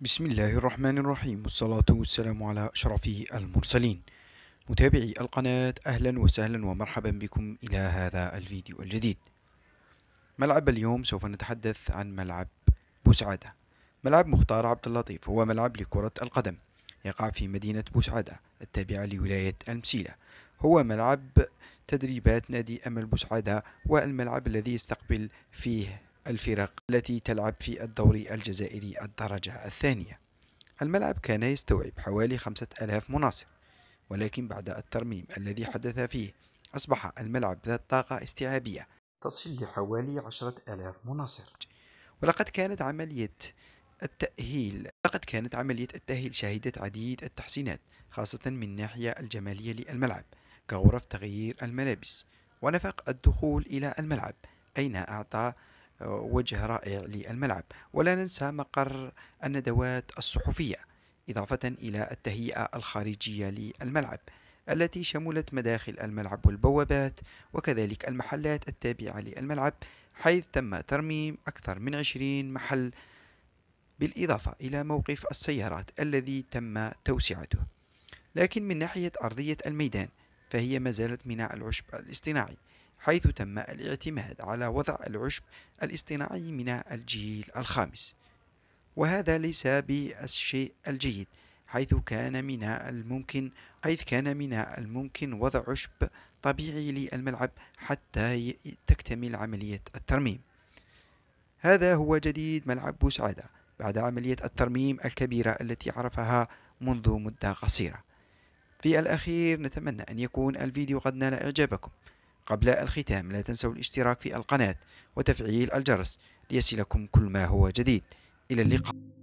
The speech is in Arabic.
بسم الله الرحمن الرحيم والصلاة والسلام على أشرف المرسلين متابعي القناة أهلا وسهلا ومرحبا بكم إلى هذا الفيديو الجديد ملعب اليوم سوف نتحدث عن ملعب بوسعادة ملعب مختار عبد اللطيف هو ملعب لكرة القدم يقع في مدينة بوسعادة التابعة لولاية المسيلة هو ملعب تدريبات نادي أمل بوسعادة والملعب الذي يستقبل فيه الفرق التي تلعب في الدوري الجزائري الدرجة الثانية الملعب كان يستوعب حوالي خمسة ألاف مناصر ولكن بعد الترميم الذي حدث فيه أصبح الملعب ذات طاقة استيعابية تصل لحوالي عشرة ألاف مناصر ولقد كانت عملية التأهيل لقد كانت عملية التأهيل شهدت عديد التحسينات خاصة من ناحية الجمالية للملعب كغرف تغيير الملابس ونفق الدخول إلى الملعب أين أعطى وجه رائع للملعب ولا ننسى مقر الندوات الصحفية إضافة إلى التهيئة الخارجية للملعب التي شملت مداخل الملعب والبوابات وكذلك المحلات التابعة للملعب حيث تم ترميم أكثر من عشرين محل بالإضافة إلى موقف السيارات الذي تم توسعته لكن من ناحية أرضية الميدان فهي ما زالت ميناء العشب الاصطناعي حيث تم الاعتماد على وضع العشب الاصطناعي من الجيل الخامس وهذا ليس بالشيء الجيد حيث كان من الممكن حيث كان من الممكن وضع عشب طبيعي للملعب حتى تكتمل عملية الترميم هذا هو جديد ملعب بوسعادة بعد عملية الترميم الكبيرة التي عرفها منذ مدة قصيرة في الأخير نتمنى أن يكون الفيديو قد نال إعجابكم قبل الختام لا تنسوا الاشتراك في القناة وتفعيل الجرس ليصلكم كل ما هو جديد إلى اللقاء